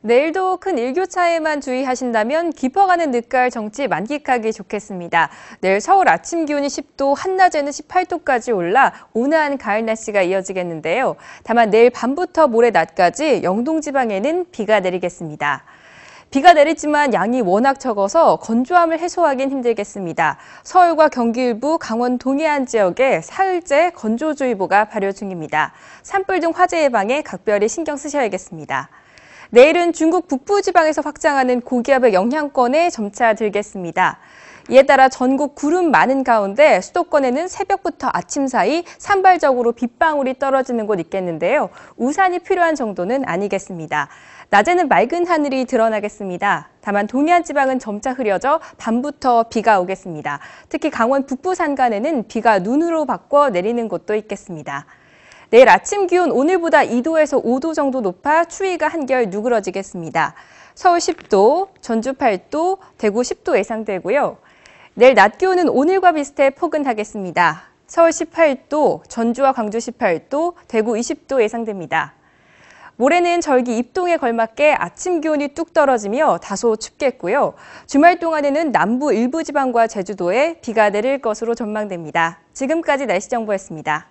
내일도 큰 일교차에만 주의하신다면 깊어가는 늦가을 정치 만끽하기 좋겠습니다. 내일 서울 아침 기온이 10도, 한낮에는 18도까지 올라 온화한 가을 날씨가 이어지겠는데요. 다만 내일 밤부터 모레 낮까지 영동 지방에는 비가 내리겠습니다. 비가 내리지만 양이 워낙 적어서 건조함을 해소하긴 힘들겠습니다. 서울과 경기 일부, 강원 동해안 지역에 사흘째 건조주의보가 발효 중입니다. 산불 등 화재 예방에 각별히 신경 쓰셔야겠습니다. 내일은 중국 북부 지방에서 확장하는 고기압의 영향권에 점차 들겠습니다. 이에 따라 전국 구름 많은 가운데 수도권에는 새벽부터 아침 사이 산발적으로 빗방울이 떨어지는 곳 있겠는데요. 우산이 필요한 정도는 아니겠습니다. 낮에는 맑은 하늘이 드러나겠습니다. 다만 동해안 지방은 점차 흐려져 밤부터 비가 오겠습니다. 특히 강원 북부 산간에는 비가 눈으로 바꿔 내리는 곳도 있겠습니다. 내일 아침 기온 오늘보다 2도에서 5도 정도 높아 추위가 한결 누그러지겠습니다. 서울 10도, 전주 8도, 대구 10도 예상되고요. 내일 낮 기온은 오늘과 비슷해 포근하겠습니다. 서울 18도, 전주와 광주 18도, 대구 20도 예상됩니다. 모레는 절기 입동에 걸맞게 아침 기온이 뚝 떨어지며 다소 춥겠고요. 주말 동안에는 남부 일부 지방과 제주도에 비가 내릴 것으로 전망됩니다. 지금까지 날씨 정보였습니다.